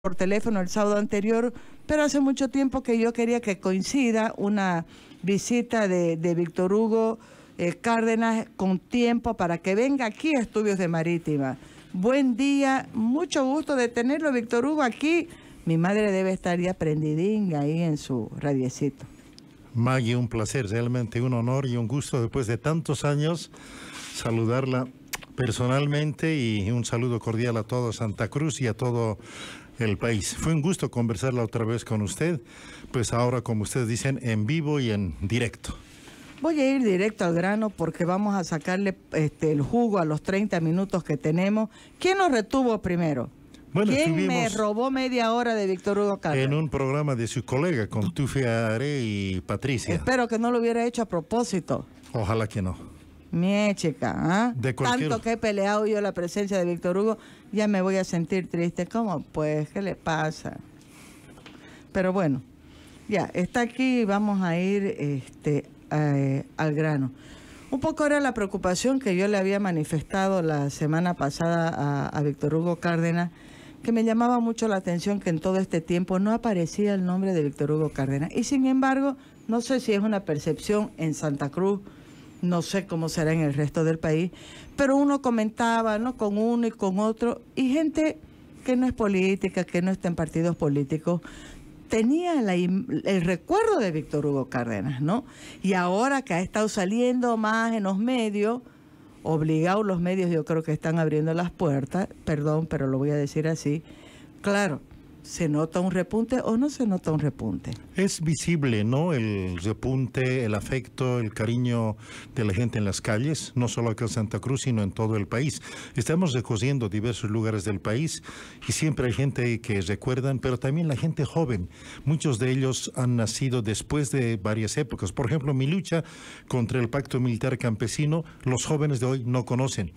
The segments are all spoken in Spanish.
por teléfono el sábado anterior, pero hace mucho tiempo que yo quería que coincida una visita de, Víctor Hugo eh, Cárdenas con tiempo para que venga aquí a Estudios de Marítima. Buen día, mucho gusto de tenerlo, Víctor Hugo, aquí. Mi madre debe estar ya prendidín ahí en su radiecito. Maggie, un placer, realmente un honor y un gusto después de tantos años saludarla personalmente y un saludo cordial a todo Santa Cruz y a todo el país. Fue un gusto conversarla otra vez con usted, pues ahora, como ustedes dicen, en vivo y en directo. Voy a ir directo al grano porque vamos a sacarle este, el jugo a los 30 minutos que tenemos. ¿Quién nos retuvo primero? ¿Quién me robó media hora de Víctor Hugo Cárdenas? En un programa de su colega con Tufi Are y Patricia. Espero que no lo hubiera hecho a propósito. Ojalá que no. Miecheca, chica, ¿ah? De Tanto que he peleado yo la presencia de Víctor Hugo, ya me voy a sentir triste. ¿Cómo? Pues, ¿qué le pasa? Pero bueno, ya, está aquí, vamos a ir este, eh, al grano. Un poco era la preocupación que yo le había manifestado la semana pasada a, a Víctor Hugo Cárdenas, que me llamaba mucho la atención que en todo este tiempo no aparecía el nombre de Víctor Hugo Cárdenas. Y sin embargo, no sé si es una percepción en Santa Cruz, no sé cómo será en el resto del país, pero uno comentaba, ¿no? Con uno y con otro, y gente que no es política, que no está en partidos políticos, tenía el recuerdo de Víctor Hugo Cárdenas, ¿no? Y ahora que ha estado saliendo más en los medios, obligados los medios, yo creo que están abriendo las puertas, perdón, pero lo voy a decir así, claro, se nota un repunte o no se nota un repunte. Es visible, ¿no? El repunte, el afecto, el cariño de la gente en las calles, no solo acá en Santa Cruz, sino en todo el país. Estamos recorriendo diversos lugares del país y siempre hay gente que recuerdan, pero también la gente joven. Muchos de ellos han nacido después de varias épocas. Por ejemplo, mi lucha contra el pacto militar campesino, los jóvenes de hoy no conocen.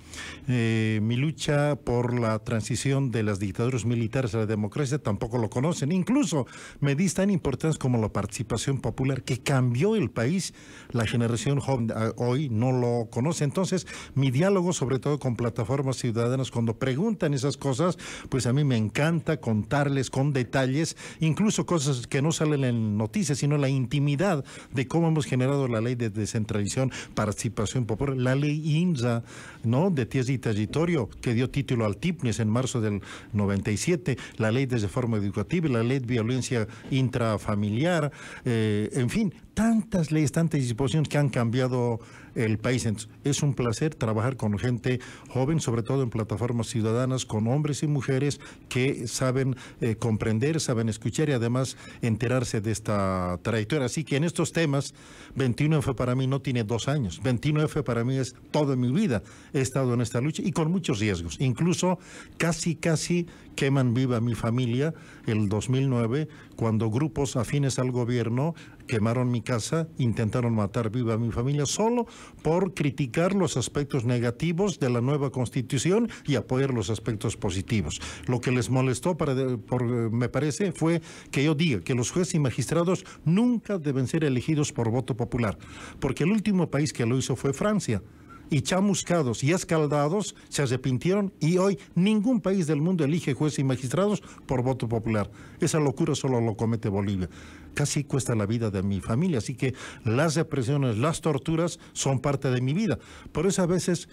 Eh, mi lucha por la transición de las dictaduras militares a la democracia tampoco poco lo conocen. Incluso medidas tan importantes como la participación popular que cambió el país, la generación joven eh, hoy no lo conoce. Entonces, mi diálogo sobre todo con plataformas ciudadanas, cuando preguntan esas cosas, pues a mí me encanta contarles con detalles, incluso cosas que no salen en noticias, sino la intimidad de cómo hemos generado la ley de descentralización, participación popular, la ley INSA, ¿no? De tierra y territorio, que dio título al TIPNES en marzo del 97, la ley de educativa, la ley de violencia intrafamiliar, eh, en fin, tantas leyes, tantas disposiciones que han cambiado el país. es un placer trabajar con gente joven, sobre todo en plataformas ciudadanas, con hombres y mujeres que saben eh, comprender, saben escuchar y además enterarse de esta trayectoria. Así que en estos temas, 29 f para mí no tiene dos años, 29 f para mí es toda mi vida. He estado en esta lucha y con muchos riesgos. Incluso casi, casi queman viva mi familia el 2009 cuando grupos afines al gobierno quemaron mi casa, intentaron matar viva a mi familia solo por criticar los aspectos negativos de la nueva constitución y apoyar los aspectos positivos. Lo que les molestó, para por, eh, me parece, fue que yo diga que los jueces y magistrados nunca deben ser elegidos por voto popular, porque el último país que lo hizo fue Francia y chamuscados y escaldados se arrepintieron y hoy ningún país del mundo elige jueces y magistrados por voto popular. Esa locura solo lo comete Bolivia casi cuesta la vida de mi familia. Así que las represiones, las torturas son parte de mi vida. Por eso a veces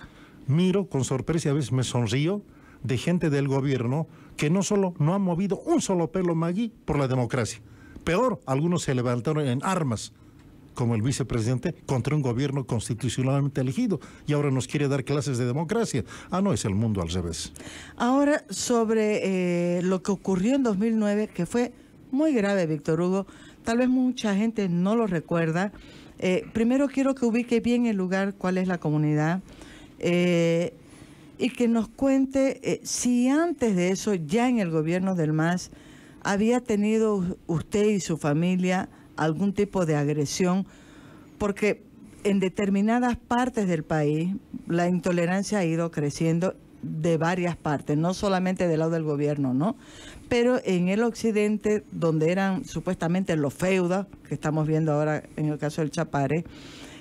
miro con sorpresa a veces me sonrío de gente del gobierno que no solo no ha movido un solo pelo Magui por la democracia. Peor, algunos se levantaron en armas como el vicepresidente, contra un gobierno constitucionalmente elegido y ahora nos quiere dar clases de democracia. Ah, no, es el mundo al revés. Ahora, sobre eh, lo que ocurrió en 2009, que fue muy grave, Víctor Hugo, tal vez mucha gente no lo recuerda. Eh, primero quiero que ubique bien el lugar, cuál es la comunidad, eh, y que nos cuente eh, si antes de eso, ya en el gobierno del MAS, había tenido usted y su familia algún tipo de agresión, porque en determinadas partes del país la intolerancia ha ido creciendo de varias partes, no solamente del lado del gobierno, ¿no? Pero en el occidente, donde eran supuestamente los feudas, que estamos viendo ahora en el caso del Chapare,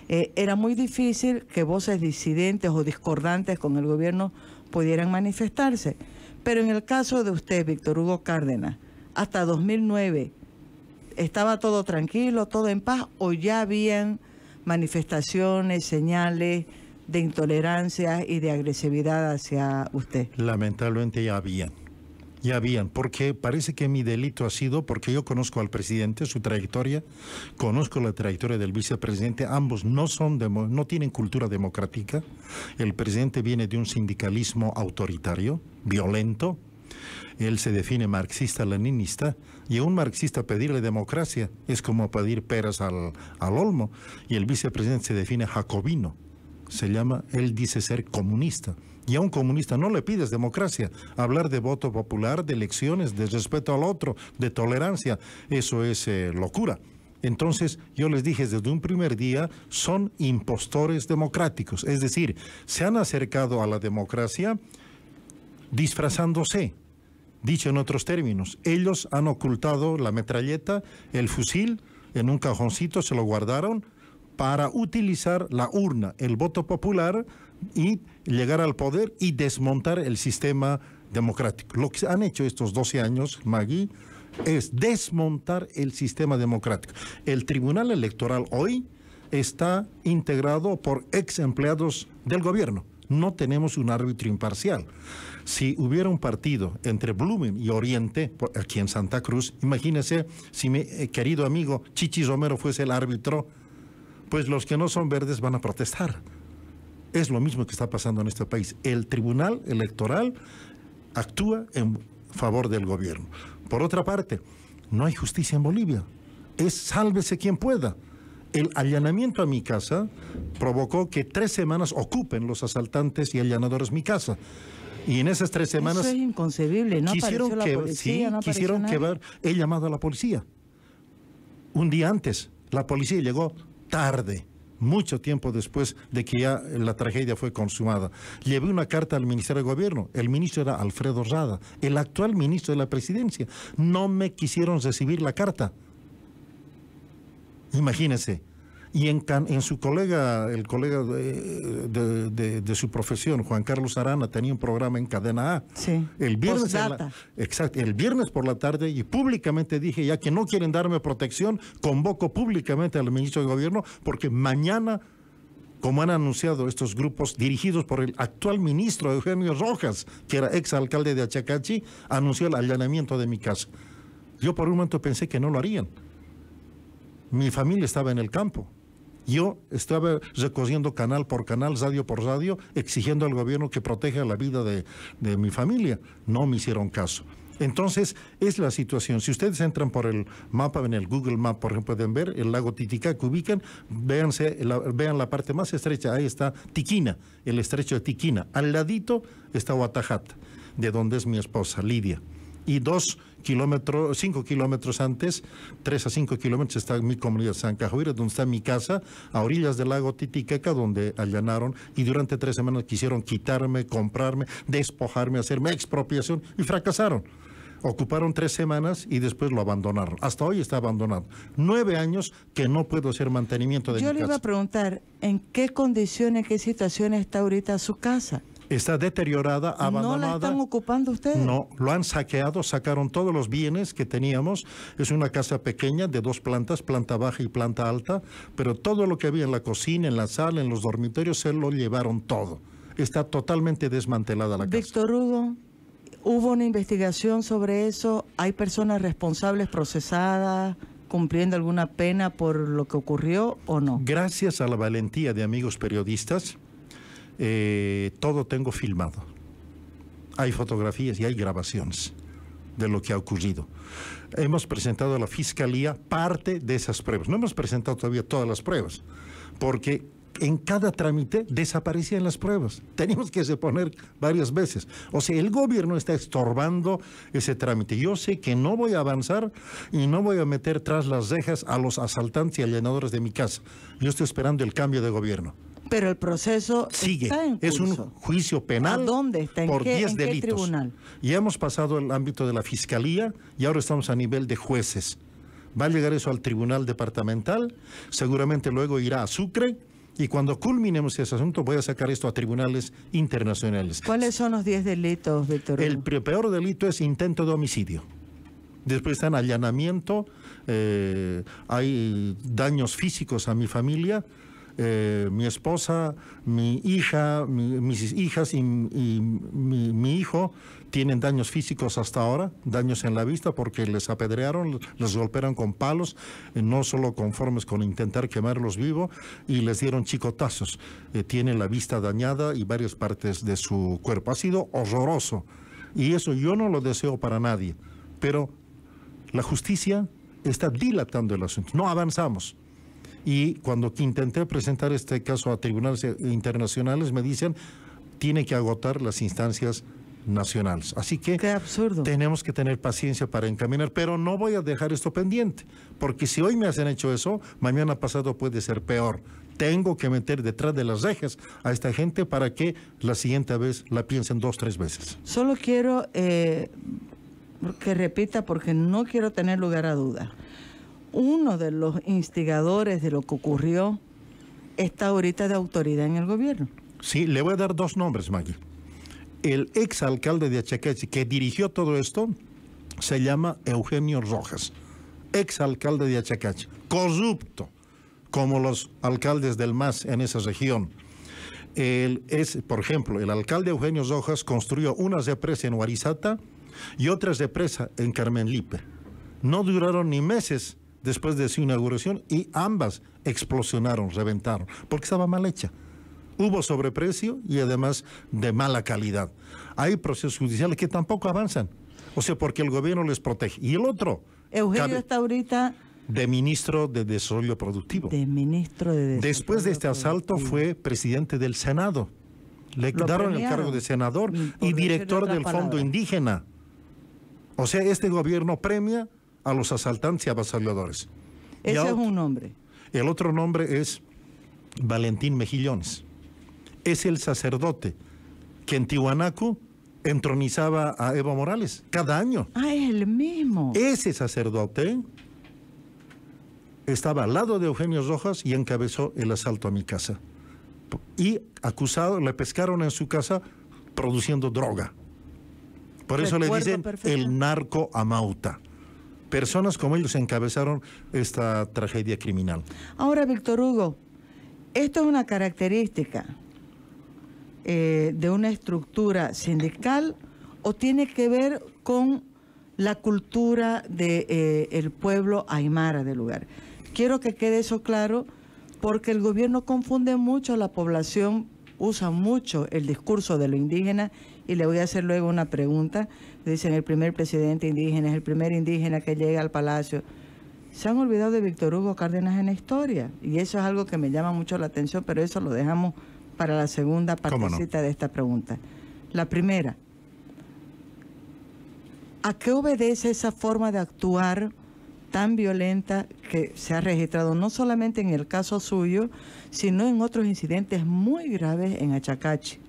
eh, era muy difícil que voces disidentes o discordantes con el gobierno pudieran manifestarse. Pero en el caso de usted, Víctor Hugo Cárdenas, hasta 2009, ¿estaba todo tranquilo, todo en paz o ya habían manifestaciones, señales? de intolerancia y de agresividad hacia usted? Lamentablemente ya habían. Ya habían, porque parece que mi delito ha sido, porque yo conozco al presidente, su trayectoria, conozco la trayectoria del vicepresidente, ambos no, son no tienen cultura democrática, el presidente viene de un sindicalismo autoritario, violento, él se define marxista-leninista y a un marxista pedirle democracia es como pedir peras al olmo y el vicepresidente se define jacobino se llama, él dice ser comunista. Y a un comunista no le pides democracia. Hablar de voto popular, de elecciones, de respeto al otro, de tolerancia, eso es eh, locura. Entonces, yo les dije desde un primer día, son impostores democráticos. Es decir, se han acercado a la democracia disfrazándose. Dicho en otros términos, ellos han ocultado la metralleta, el fusil, en un cajoncito se lo guardaron para utilizar la urna, el voto popular y llegar al poder y desmontar el sistema democrático. Lo que han hecho estos 12 años, Magui, es desmontar el sistema democrático. El Tribunal Electoral hoy está integrado por ex empleados del gobierno. No tenemos un árbitro imparcial. Si hubiera un partido entre Blumen y Oriente, aquí en Santa Cruz, imagínese si mi eh, querido amigo Chichi Romero fuese el árbitro pues los que no son verdes van a protestar. Es lo mismo que está pasando en este país. El Tribunal Electoral actúa en favor del gobierno. Por otra parte, no hay justicia en Bolivia. Es sálvese quien pueda. El allanamiento a mi casa provocó que tres semanas ocupen los asaltantes y allanadores mi casa. Y en esas tres semanas... es inconcebible, ¿no? Quisieron, que, la policía, sí, He llamado a la policía. Un día antes, la policía llegó tarde, mucho tiempo después de que ya la tragedia fue consumada. Llevé una carta al Ministerio de Gobierno, el ministro era Alfredo Rada, el actual ministro de la Presidencia. No me quisieron recibir la carta. Imagínense, y en, su colega, el colega de, su profesión, Juan Carlos Arana, tenía un programa en Cadena A. Sí. El viernes, exacto, el viernes por la tarde y públicamente dije, ya que no quieren darme protección, convoco públicamente al ministro de Gobierno porque mañana como han anunciado estos grupos dirigidos por el actual ministro Eugenio Rojas, que era exalcalde de Achacachi, anunció el allanamiento de mi casa. Yo por un momento pensé que no lo harían. Mi familia estaba en el campo. Yo estaba recorriendo canal por canal, radio por radio, exigiendo al gobierno que proteja la vida de, mi familia. No me hicieron caso. Entonces, es la situación. Si ustedes entran por el mapa, en el Google Map, por ejemplo, pueden ver el lago Titicaca, ubican, véanse, vean la parte más estrecha, ahí está Tiquina, el estrecho de Tiquina. Al ladito está Guatajata, de donde es mi esposa, Lidia y dos kilómetros, cinco kilómetros antes, tres a cinco kilómetros está mi comunidad San Cajuira, donde está mi casa, a orillas del lago Titiqueca, donde allanaron y durante tres semanas quisieron quitarme, comprarme, despojarme, hacerme expropiación y fracasaron. Ocuparon tres semanas y después lo abandonaron. Hasta hoy está abandonado. Nueve años que no puedo hacer mantenimiento de casa. Yo le iba a preguntar, ¿en qué condiciones, en qué situación está ahorita su casa? Está deteriorada, abandonada. ¿No la están ocupando ustedes? No, lo han saqueado, sacaron todos los bienes que teníamos. Es una casa pequeña de dos plantas, planta baja y planta alta, pero todo lo que había en la cocina, en la sala, en los dormitorios, se lo llevaron todo. Está totalmente desmantelada la casa. Víctor Hugo, ¿hubo una investigación sobre eso? ¿Hay personas responsables procesadas? cumpliendo alguna pena por lo que ocurrió o no? Gracias a la valentía de amigos periodistas, eh, todo tengo filmado. Hay fotografías y hay grabaciones de lo que ha ocurrido. Hemos presentado a la Fiscalía parte de esas pruebas. No hemos presentado todavía todas las pruebas, porque en cada trámite desaparecían las pruebas. Teníamos que reponer varias veces. O sea, el gobierno está estorbando ese trámite. Yo sé que no voy a avanzar y no voy a meter tras las rejas a los asaltantes y allanadores de mi casa. Yo estoy esperando el cambio de gobierno. Pero el proceso sigue. es un juicio penal. está? por 10 delitos. Ya tribunal? hemos pasado el ámbito de la fiscalía y ahora estamos a nivel de jueces. Va a llegar eso al tribunal departamental, seguramente luego irá a Sucre. Y cuando culminemos ese asunto, voy a sacar esto a tribunales internacionales. ¿Cuáles son los 10 delitos, Víctor? El peor delito es intento de homicidio. Después están allanamiento, eh, hay daños físicos a mi familia, eh, mi esposa, mi hija, mis hijas y, mi, hijo tienen daños físicos hasta ahora, daños en la vista porque les apedrearon, les golpearon con palos, eh, no solo conformes con intentar quemarlos vivo, y les dieron chicotazos. Eh, tienen la vista dañada y varias partes de su cuerpo. Ha sido horroroso. Y eso yo no lo deseo para nadie. Pero la justicia está dilatando el asunto. No avanzamos. Y cuando intenté presentar este caso a tribunales internacionales, me dicen, tiene que agotar las instancias nacionales. Así que tenemos que tener paciencia para encaminar, pero no voy a dejar esto pendiente, porque si hoy me hacen hecho eso, mañana pasado puede ser peor. Tengo que meter detrás de las rejas a esta gente para que la siguiente vez la piensen dos, tres veces. Solo quiero eh, que repita porque no quiero tener lugar a duda uno de los instigadores de lo que ocurrió está ahorita de autoridad en el gobierno. Sí, le voy a dar dos nombres, Maggie. El ex alcalde de Achacachi que dirigió todo esto se llama Eugenio Rojas, ex alcalde de Achacachi, corrupto, como los alcaldes del MAS en esa región. es, por ejemplo, el alcalde Eugenio Rojas construyó una represa en Huarizata y otra represa en Carmen Lipe. No duraron ni meses después de su inauguración y ambas explosionaron, reventaron, porque estaba mal hecha. Hubo sobreprecio y además de mala calidad. Hay procesos judiciales que tampoco avanzan, o sea, porque el gobierno les protege. Y el otro... Eugenio está ahorita... De ministro de Desarrollo Productivo. De ministro de Después de este asalto fue presidente del Senado. Le quedaron el cargo de senador y director del Fondo Indígena. O sea, este gobierno premia a los asaltantes y avasalladores. Ese es un nombre. El otro nombre es Valentín Mejillones. Es el sacerdote que en Tihuanaco entronizaba a Evo Morales cada año. Ah, es el mismo. Ese sacerdote estaba al lado de Eugenio Rojas y encabezó el asalto a mi casa. Y acusado, le pescaron en su casa produciendo droga. Por eso le dicen el narco amauta personas como ellos encabezaron esta tragedia criminal. Ahora, Víctor Hugo, esto es una característica eh, de una estructura sindical o tiene que ver con la cultura del de, eh, pueblo aymara del lugar. Quiero que quede eso claro porque el gobierno confunde mucho a la población, usa mucho el discurso de lo indígena y le voy a hacer luego una pregunta dicen el primer presidente indígena, es el primer indígena que llega al palacio. Se han olvidado de Víctor Hugo Cárdenas en la historia y eso es algo que me llama mucho la atención, pero eso lo dejamos para la segunda partecita de esta pregunta. La primera, ¿a qué obedece esa forma de actuar tan violenta que se ha registrado no solamente en el caso suyo, sino en otros incidentes muy graves en Achacachi?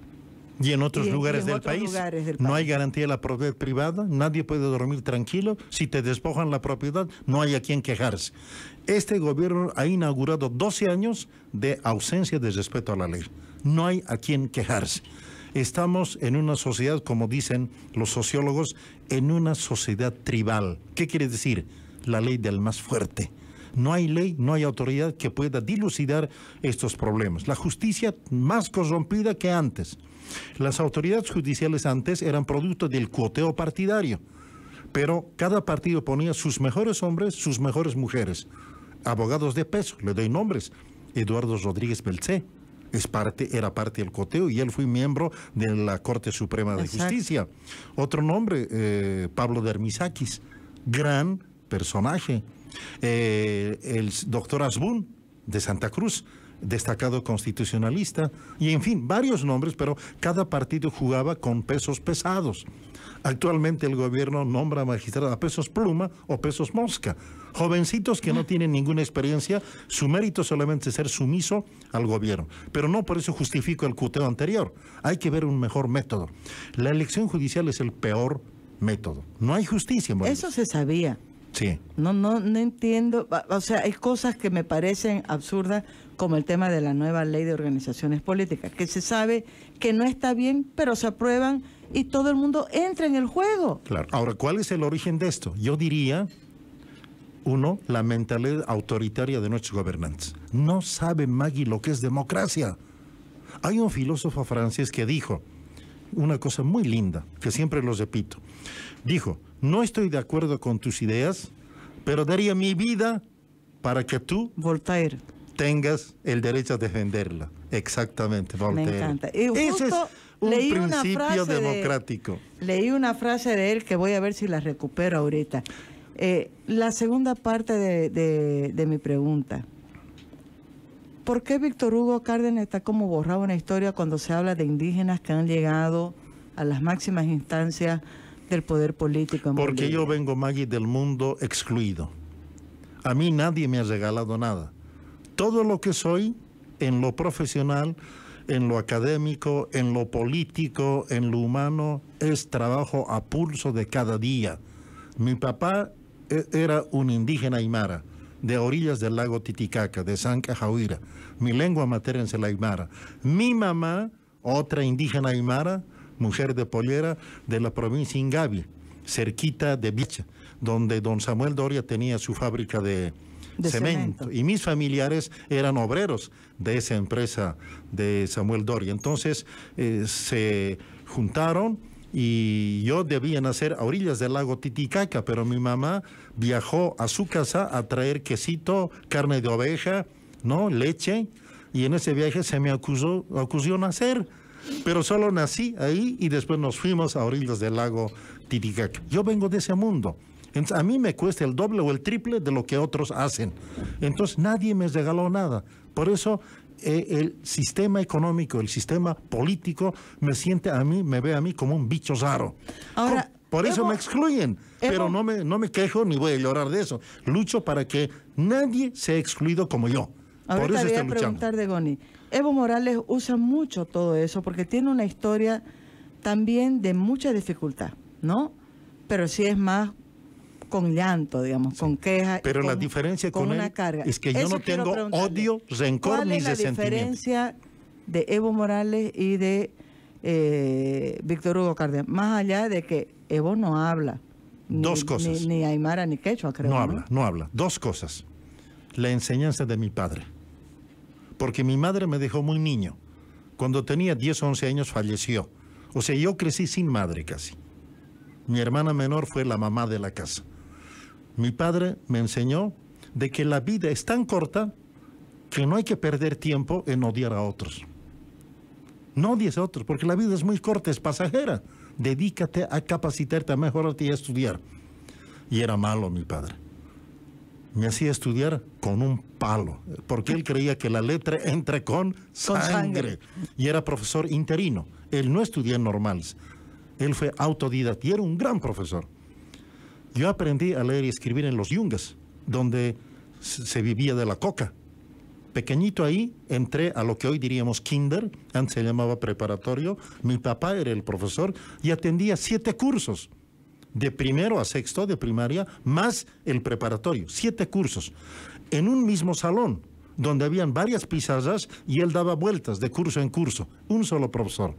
y en otros, lugares, del país, No hay garantía de la propiedad privada, nadie puede dormir tranquilo. Si te despojan la propiedad, no hay a quien quejarse. Este gobierno ha inaugurado 12 años de ausencia de respeto a la ley. No hay a quien quejarse. Estamos en una sociedad, como dicen los sociólogos, en una sociedad tribal. ¿Qué quiere decir? La ley del más fuerte. No hay ley, no hay autoridad que pueda dilucidar estos problemas. La justicia más corrompida que antes. Las autoridades judiciales antes eran producto del cuoteo partidario, pero cada partido ponía sus mejores hombres, sus mejores mujeres. Abogados de peso, le doy nombres. Eduardo Rodríguez Belcé, es parte, era parte del coteo y él fue miembro de la Corte Suprema de Justicia. Otro nombre, eh, Pablo Dermisakis, gran personaje. Eh, el doctor Asbun de Santa Cruz, destacado constitucionalista, y en fin, varios nombres, pero cada partido jugaba con pesos pesados. Actualmente el gobierno nombra magistrados a pesos pluma o pesos mosca, jovencitos que no tienen ninguna experiencia, su mérito solamente es ser sumiso al gobierno. Pero no por eso justifico el cuteo anterior, hay que ver un mejor método. La elección judicial es el peor método, no hay justicia. eso se sabía. Sí. No, no, no entiendo, o sea, hay cosas que me parecen absurdas como el tema de la nueva ley de organizaciones políticas, que se sabe que no está bien, pero se aprueban y todo el mundo entra en el juego. Claro. Ahora, ¿cuál es el origen de esto? Yo diría, uno, la mentalidad autoritaria de nuestros gobernantes. No sabe Maggie lo que es democracia. Hay un filósofo francés que dijo una cosa muy linda, que siempre los repito. Dijo, no estoy de acuerdo con tus ideas, pero daría mi vida para que tú... Voltaire tengas el derecho a defenderla. Exactamente, Me encanta. es un principio democrático. leí una frase de él que voy a ver si la recupero ahorita. Eh, la segunda parte de, mi pregunta. ¿Por qué Víctor Hugo Cárdenas está como borrado en la historia cuando se habla de indígenas que han llegado a las máximas instancias del poder político? Porque yo vengo, Maggie, del mundo excluido. A mí nadie me ha regalado nada todo lo que soy en lo profesional, en lo académico, en lo político, en lo humano, es trabajo a pulso de cada día. Mi papá e, era un indígena aymara de orillas del lago Titicaca, de San Cajauira. Mi lengua materna es el aymara. Mi mamá, otra indígena aymara, mujer de pollera, de la provincia Ingavi, cerquita de Bicha, donde don Samuel Doria tenía su fábrica de, cemento. Y mis familiares eran obreros de esa empresa de Samuel Doria. Entonces eh, se juntaron y yo debía nacer a orillas del lago Titicaca, pero mi mamá viajó a su casa a traer quesito, carne de oveja, ¿no? leche, y en ese viaje se me acusó, acusó nacer. Pero solo nací ahí y después nos fuimos a orillas del lago Titicaca. Yo vengo de ese mundo a mí me cuesta el doble o el triple de lo que otros hacen. Entonces nadie me regaló nada. Por eso eh, el sistema económico, el sistema político me siente a mí, me ve a mí como un bicho raro. Ahora, por eso me excluyen, pero no me, no me quejo ni voy a llorar de eso. Lucho para que nadie sea excluido como yo. por eso voy luchando. preguntar de Goni. Evo Morales usa mucho todo eso porque tiene una historia también de mucha dificultad, ¿no? Pero sí es más con llanto, digamos, con queja, Pero la diferencia con, él es que yo no tengo odio, rencor ni resentimiento. la diferencia de Evo Morales y de eh, Víctor Hugo Cárdenas? Más allá de que Evo no habla. Dos cosas. Ni, Aymara ni Quechua, creo. no habla, no habla. Dos cosas. La enseñanza de mi padre. Porque mi madre me dejó muy niño. Cuando tenía 10 o 11 años falleció. O sea, yo crecí sin madre casi. Mi hermana menor fue la mamá de la casa. Mi padre me enseñó de que la vida es tan corta que no hay que perder tiempo en odiar a otros. No odies a otros, porque la vida es muy corta, es pasajera. Dedícate a capacitarte, a mejorarte y a estudiar. Y era malo mi padre. Me hacía estudiar con un palo, porque él creía que la letra entra con, sangre. sangre. Y era profesor interino. Él no estudió en normales. Él fue autodidacta y era un gran profesor. Yo aprendí a leer y escribir en los yungas, donde se vivía de la coca. Pequeñito ahí entré a lo que hoy diríamos kinder, antes se llamaba preparatorio. Mi papá era el profesor y atendía siete cursos, de primero a sexto de primaria, más el preparatorio, siete cursos, en un mismo salón, donde habían varias pizarras y él daba vueltas de curso en curso, un solo profesor.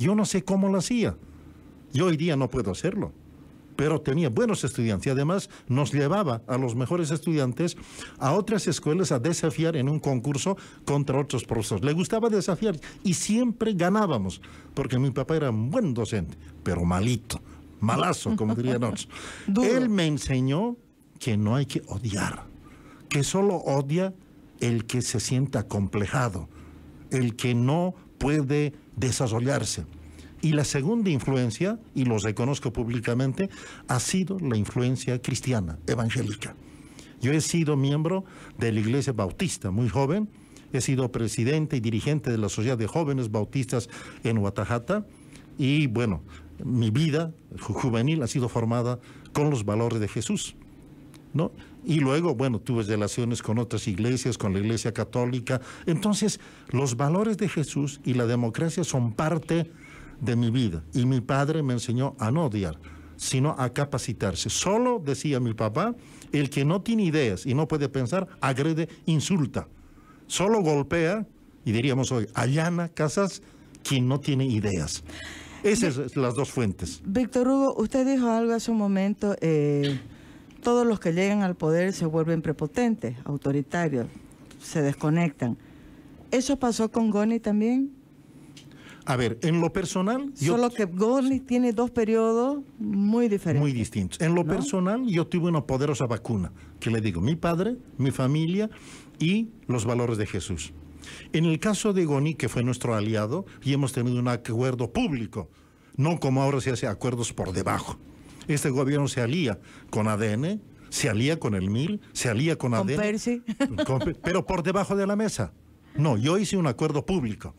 Yo no sé cómo lo hacía. Yo hoy día no puedo hacerlo pero tenía buenos estudiantes y además nos llevaba a los mejores estudiantes a otras escuelas a desafiar en un concurso contra otros profesores. Le gustaba desafiar y siempre ganábamos, porque mi papá era un buen docente, pero malito, malazo, como dirían otros. Él me enseñó que no hay que odiar, que solo odia el que se sienta complejado, el que no puede desarrollarse. Y la segunda influencia, y los reconozco públicamente, ha sido la influencia cristiana, evangélica. Yo he sido miembro de la Iglesia Bautista muy joven, he sido presidente y dirigente de la Sociedad de Jóvenes Bautistas en Guatajata y bueno, mi vida juvenil ha sido formada con los valores de Jesús. ¿No? Y luego, bueno, tuve relaciones con otras iglesias, con la iglesia católica. Entonces, los valores de Jesús y la democracia son parte de mi vida. Y mi padre me enseñó a no odiar, sino a capacitarse. Solo, decía mi papá, el que no tiene ideas y no puede pensar, agrede, insulta. Solo golpea, y diríamos hoy, allana casas quien no tiene ideas. Esas son las dos fuentes. Víctor Hugo, usted dijo algo hace un momento, eh, todos los que llegan al poder se vuelven prepotentes, autoritarios, se desconectan. ¿Eso pasó con Goni también? A ver, en lo personal... Solo que Goni tiene dos periodos muy diferentes. Muy distintos. En lo personal, yo tuve una poderosa vacuna, que le digo, mi padre, mi familia y los valores de Jesús. En el caso de Goni, que fue nuestro aliado, y hemos tenido un acuerdo público, no como ahora se hace acuerdos por debajo. Este gobierno se alía con ADN, se alía con el MIL, se alía con, ADN. pero por debajo de la mesa. No, yo hice un acuerdo público.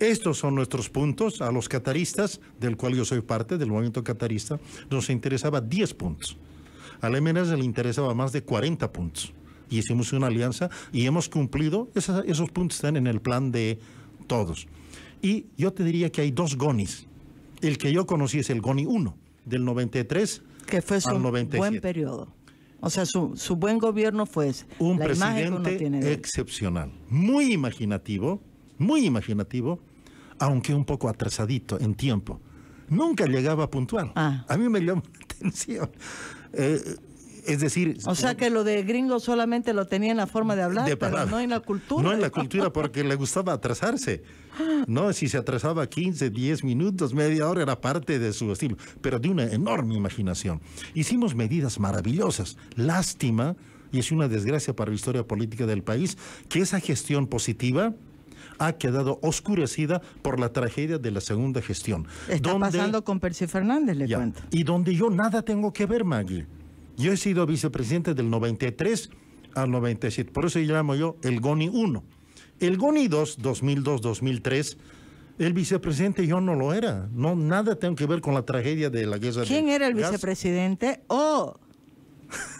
Estos son nuestros puntos. A los cataristas, del cual yo soy parte, del movimiento catarista, nos interesaba 10 puntos. A la MNS le interesaba más de 40 puntos. Y hicimos una alianza y hemos cumplido. Esos, puntos están en el plan de todos. Y yo te diría que hay dos GONIs. El que yo conocí es el GONI 1, del 93 que fue su buen periodo. O sea, su, buen gobierno fue Un presidente excepcional, muy imaginativo, muy imaginativo, aunque un poco atrasadito en tiempo. Nunca llegaba puntual. Ah. A mí me llamó la atención. Eh, es decir... O sea que lo de gringo solamente lo tenía en la forma de hablar, no en la cultura. No en la cultura, porque le gustaba atrasarse. No, si se atrasaba 15, 10 minutos, media hora, era parte de su estilo, pero de una enorme imaginación. Hicimos medidas maravillosas. Lástima, y es una desgracia para la historia política del país, que esa gestión positiva ha quedado oscurecida por la tragedia de la segunda gestión. Está pasando con Percy Fernández, le cuento. Y donde yo nada tengo que ver, Magui. Yo he sido vicepresidente del 93 al 97, por eso llamo yo el GONI 1. El GONI 2, 2002-2003, el vicepresidente yo no lo era. No, nada tengo que ver con la tragedia de la guerra. ¿Quién era el vicepresidente? Oh,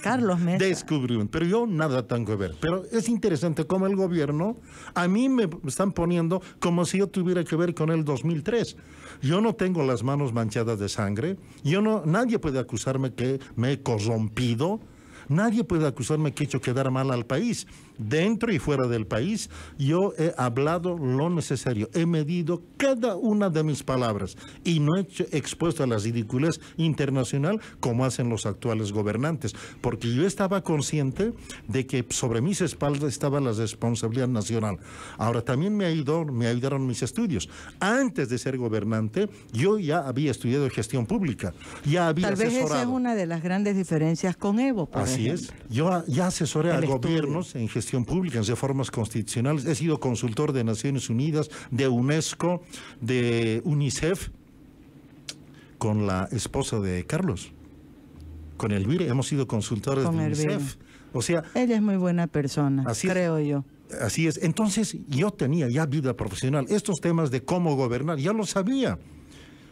Carlos Mesa. Pero yo nada tengo que ver. Pero es interesante cómo el gobierno, a mí me están poniendo como si yo tuviera que ver con el 2003. Yo no tengo las manos manchadas de sangre. Yo no, nadie puede acusarme que me he corrompido. Nadie puede acusarme que he hecho quedar mal al país dentro y fuera del país, yo he hablado lo necesario, he medido cada una de mis palabras y no he expuesto a la ridiculez internacional como hacen los actuales gobernantes, porque yo estaba consciente de que sobre mis espaldas estaba la responsabilidad nacional. Ahora también me, ayudó, me ayudaron mis estudios. Antes de ser gobernante, yo ya había estudiado gestión pública, ya había Tal vez esa es una de las grandes diferencias con Evo, Así es. Yo ya asesoré a gobiernos en gestión pública en reformas constitucionales, he sido consultor de Naciones Unidas, de UNESCO, de UNICEF, con la esposa de Carlos, con Elvira, hemos sido consultores de UNICEF. O sea, ella es muy buena persona, creo yo. Así es. Entonces, yo tenía ya vida profesional. Estos temas de cómo gobernar, ya lo sabía.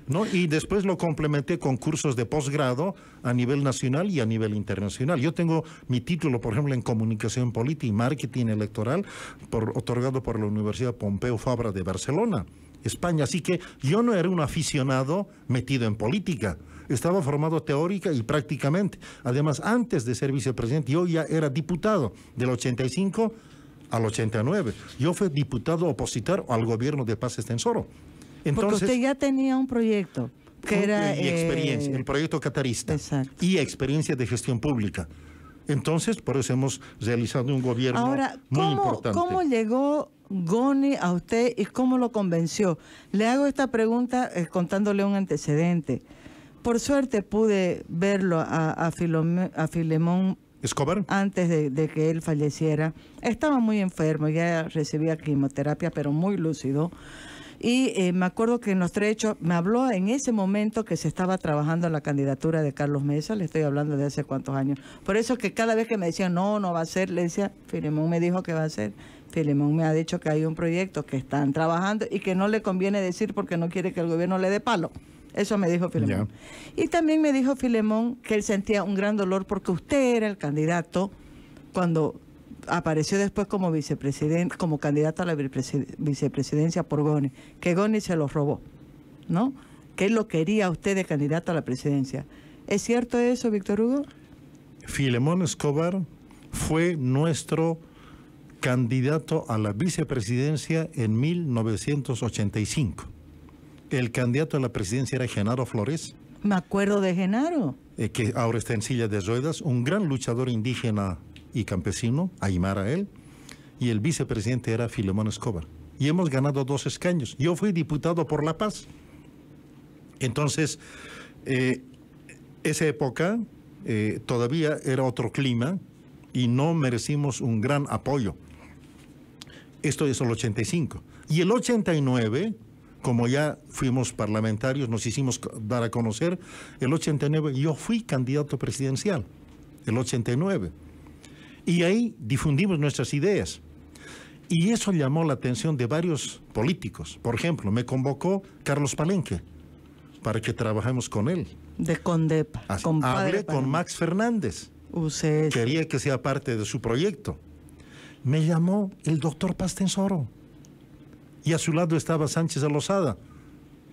¿no? Y después lo complementé con cursos de posgrado a nivel nacional y a nivel internacional. Yo tengo mi título, por ejemplo, en comunicación política y marketing electoral, por, otorgado por la Universidad Pompeu Fabra de Barcelona. España. Así que yo no era un aficionado metido en política. Estaba formado teórica y prácticamente. Además, antes de ser vicepresidente, yo ya era diputado del 85 al 89. Yo fui diputado opositor al gobierno de Paz Estensoro. Porque usted ya tenía un proyecto. Que era, y experiencia, eh, el proyecto catarista. Y experiencia de gestión pública. Entonces, por eso hemos realizado un gobierno Ahora, muy importante. ¿Cómo llegó Goni a usted y cómo lo convenció? Le hago esta pregunta eh, contándole un antecedente. Por suerte pude verlo a, a Filemón Escobar. Antes de, que él falleciera. Estaba muy enfermo, ya recibía quimioterapia, pero muy lúcido. Y eh, me acuerdo que en los trechos me habló en ese momento que se estaba trabajando la candidatura de Carlos Mesa, le estoy hablando de hace cuántos años. Por eso que cada vez que me decían, no, no va a ser, le decía, Filemón me dijo que va a ser. Filemón me ha dicho que hay un proyecto que están trabajando y que no le conviene decir porque no quiere que el gobierno le dé palo. Eso me dijo Filemón. Y también me dijo Filemón que él sentía un gran dolor porque usted era el candidato cuando apareció después como vicepresidente, como candidato a la vicepresidencia por Goni, que Goni se lo robó, ¿no? Que él lo quería usted de candidato a la presidencia. ¿Es cierto eso, Víctor Hugo? Filemón Escobar fue nuestro candidato a la vicepresidencia en 1985. El candidato a la presidencia era Genaro Flores. Me acuerdo de Genaro. Eh, que ahora está en silla de ruedas, un gran luchador indígena y campesino, Aymara él, y el vicepresidente era Filemón Escobar. Y hemos ganado dos escaños. Yo fui diputado por La Paz. Entonces, eh, esa época eh, todavía era otro clima y no merecimos un gran apoyo. Esto es el 85. Y el 89, como ya fuimos parlamentarios, nos hicimos dar a conocer, el 89 yo fui candidato presidencial, el 89. Y ahí difundimos nuestras ideas. Y eso llamó la atención de varios políticos. Por ejemplo, me convocó Carlos Palenque para que trabajemos con él. De Condepa. hablé con Max Fernández. Quería que sea parte de su proyecto. Me llamó el doctor Pastensoro. Y a su lado estaba Sánchez Alosada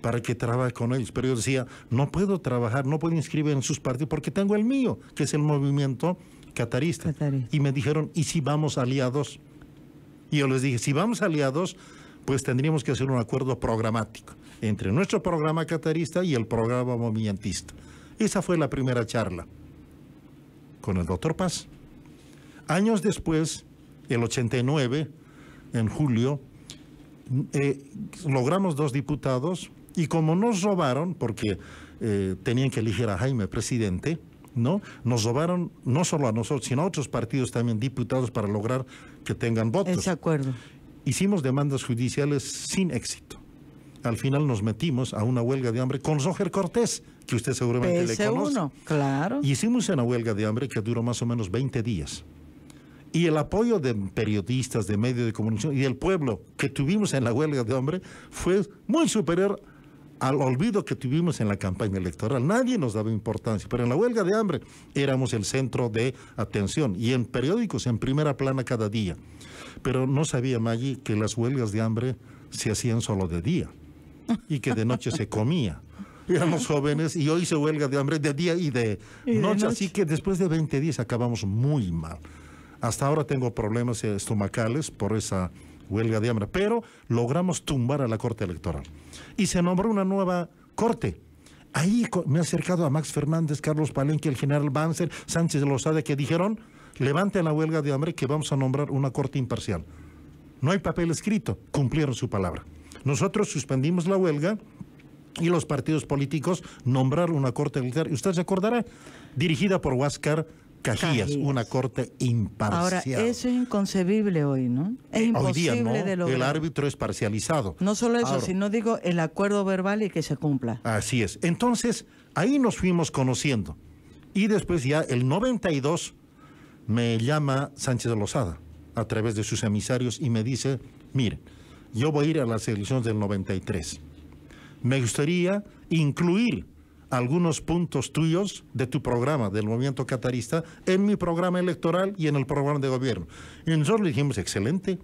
para que trabaje con ellos. Pero yo decía, no puedo trabajar, no puedo inscribir en sus partidos porque tengo el mío, que es el movimiento catarista. Y me dijeron, ¿y si vamos aliados? Y yo les dije, si vamos aliados, pues tendríamos que hacer un acuerdo programático entre nuestro programa catarista y el programa movimentista. Esa fue la primera charla con el doctor Paz. Años después, el 89, en julio, eh, logramos dos diputados y como nos robaron, porque eh, tenían que elegir a Jaime presidente, ¿no? Nos robaron no solo a nosotros, sino a otros partidos también diputados para lograr que tengan votos. Ese acuerdo. Hicimos demandas judiciales sin éxito. Al final nos metimos a una huelga de hambre con Roger Cortés, que usted seguramente le conoce. claro. Hicimos una huelga de hambre que duró más o menos 20 días. Y el apoyo de periodistas, de medios de comunicación y del pueblo que tuvimos en la huelga de hambre fue muy superior a al olvido que tuvimos en la campaña electoral. Nadie nos daba importancia, pero en la huelga de hambre éramos el centro de atención y en periódicos en primera plana cada día. Pero no sabía Maggi que las huelgas de hambre se hacían solo de día y que de noche se comía. Éramos jóvenes y hoy se huelga de hambre de día y de, noche, así que después de 20 días acabamos muy mal. Hasta ahora tengo problemas estomacales por esa huelga de hambre, pero logramos tumbar a la Corte Electoral y se nombró una nueva corte. Ahí me he acercado a Max Fernández, Carlos Palenque, el general Banzer, Sánchez Lozada, que dijeron, levanten la huelga de hambre que vamos a nombrar una corte imparcial. No hay papel escrito, cumplieron su palabra. Nosotros suspendimos la huelga y los partidos políticos nombraron una corte militar. Y usted se acordará, dirigida por Huáscar Cajías, una corte imparcial. Ahora, eso es inconcebible hoy, ¿no? Es imposible eh, hoy día, ¿no? El árbitro es parcializado. No solo eso, sino digo el acuerdo verbal y que se cumpla. Así es. Entonces, ahí nos fuimos conociendo. Y después ya el 92 me llama Sánchez de Lozada a través de sus emisarios y me dice, mire, yo voy a ir a las elecciones del 93. Me gustaría incluir algunos puntos tuyos de tu programa, del movimiento catarista, en mi programa electoral y en el programa de gobierno. Y nosotros le dijimos, excelente,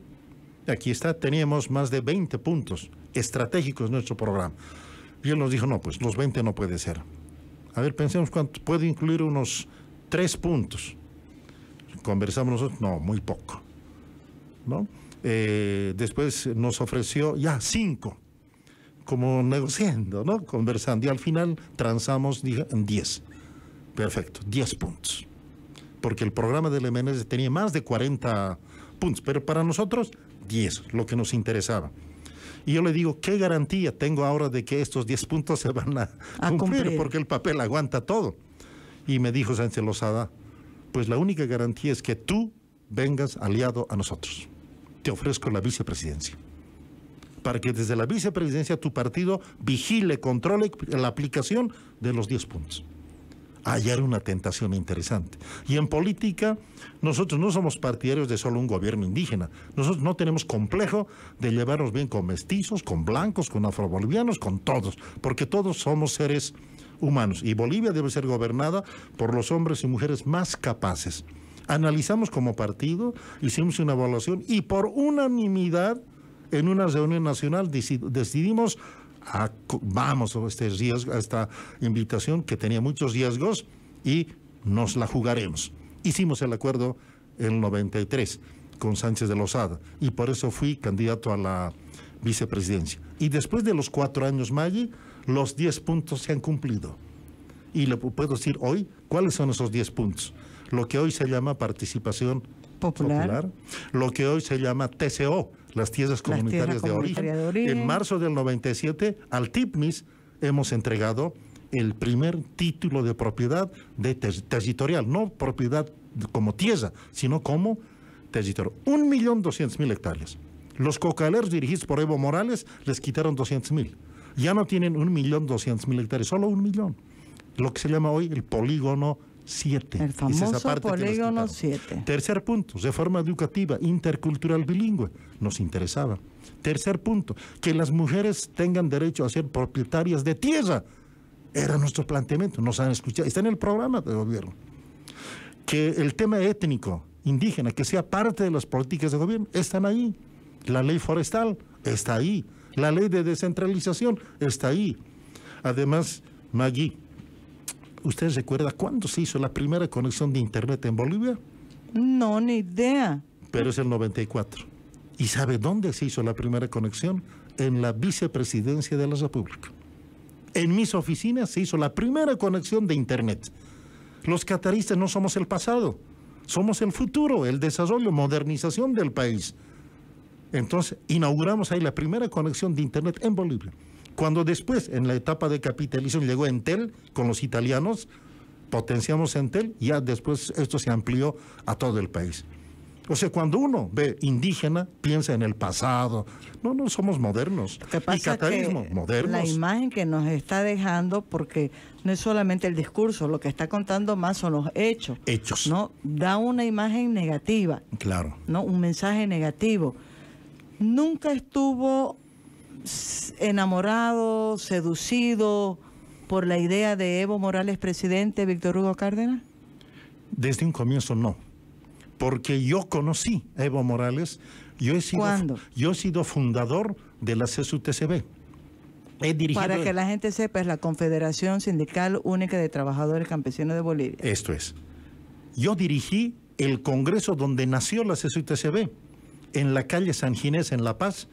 aquí está, teníamos más de 20 puntos estratégicos en nuestro programa. Y él nos dijo, no, pues los 20 no puede ser. A ver, pensemos cuánto, puede incluir unos 3 puntos. Conversamos nosotros, no, muy poco. Eh, después nos ofreció ya 5 como negociando, ¿no? Conversando. Y al final transamos 10. Perfecto, 10 puntos. Porque el programa del MNS tenía más de 40 puntos, pero para nosotros 10, lo que nos interesaba. Y yo le digo, ¿qué garantía tengo ahora de que estos 10 puntos se van a, cumplir? cumplir? Porque el papel aguanta todo. Y me dijo Sánchez Lozada, pues la única garantía es que tú vengas aliado a nosotros. Te ofrezco la vicepresidencia para que desde la vicepresidencia tu partido vigile, controle la aplicación de los 10 puntos. Allá era una tentación interesante. Y en política, nosotros no somos partidarios de solo un gobierno indígena. Nosotros no tenemos complejo de llevarnos bien con mestizos, con blancos, con afrobolivianos, con todos, porque todos somos seres humanos. Y Bolivia debe ser gobernada por los hombres y mujeres más capaces. Analizamos como partido, hicimos una evaluación y por unanimidad en una reunión nacional decidimos, ah, vamos a, este riesgo, a esta invitación que tenía muchos riesgos y nos la jugaremos. Hicimos el acuerdo en 93 con Sánchez de Lozada y por eso fui candidato a la vicepresidencia. Y después de los cuatro años, Maggi, los diez puntos se han cumplido. Y le puedo decir hoy cuáles son esos diez puntos. Lo que hoy se llama participación popular. lo que hoy se llama TCO, las tierras comunitarias, de, origen. En marzo del 97, al TIPMIS hemos entregado el primer título de propiedad de territorial, no propiedad como tierra, sino como territorio. Un millón mil hectáreas. Los cocaleros dirigidos por Evo Morales les quitaron doscientos mil. Ya no tienen un millón mil hectáreas, solo un millón. Lo que se llama hoy el polígono 7. El famoso polígono 7. Tercer punto, reforma educativa intercultural bilingüe. Nos interesaba. Tercer punto, que las mujeres tengan derecho a ser propietarias de tierra. Era nuestro planteamiento. Nos han escuchado. Está en el programa de gobierno. Que el tema étnico, indígena, que sea parte de las políticas de gobierno, están ahí. La ley forestal está ahí. La ley de descentralización está ahí. Además, Magui, ¿Usted recuerda cuándo se hizo la primera conexión de Internet en Bolivia? No, ni idea. Pero es el 94. ¿Y sabe dónde se hizo la primera conexión? En la vicepresidencia de la República. En mis oficinas se hizo la primera conexión de Internet. Los cataristas no somos el pasado, somos el futuro, el desarrollo, modernización del país. Entonces, inauguramos ahí la primera conexión de Internet en Bolivia. Cuando después, en la etapa de capitalismo llegó Entel con los italianos, potenciamos Entel, ya después esto se amplió a todo el país. O sea, cuando uno ve indígena, piensa en el pasado. No, no somos modernos. ¿Qué pasa y catarismo, La imagen que nos está dejando, porque no es solamente el discurso, lo que está contando más son los hechos. Hechos. ¿no? Da una imagen negativa. Claro. ¿no? Un mensaje negativo. Nunca estuvo enamorado, seducido por la idea de Evo Morales presidente, Víctor Hugo Cárdenas? Desde un comienzo no, porque yo conocí a Evo Morales, yo he sido, Yo he sido fundador de la CSUTCB. Para que la gente sepa, es la Confederación Sindical Única de Trabajadores Campesinos de Bolivia. Esto es. Yo dirigí el congreso donde nació la CSUTCB, en la calle San Ginés, en La Paz,